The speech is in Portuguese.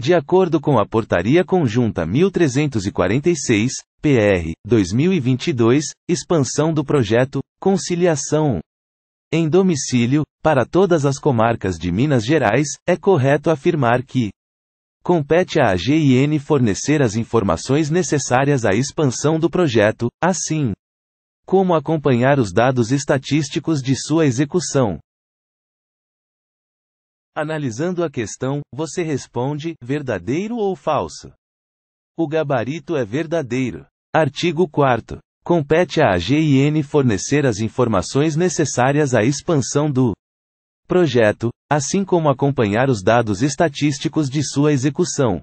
De acordo com a Portaria Conjunta 1346, PR, 2022, expansão do projeto Conciliação em domicílio, para todas as comarcas de Minas Gerais, é correto afirmar que compete à AGIN fornecer as informações necessárias à expansão do projeto, assim como acompanhar os dados estatísticos de sua execução. Analisando a questão, você responde: verdadeiro ou falso? O gabarito é verdadeiro. Artigo 4. Compete à AGIN fornecer as informações necessárias à expansão do projeto, assim como acompanhar os dados estatísticos de sua execução,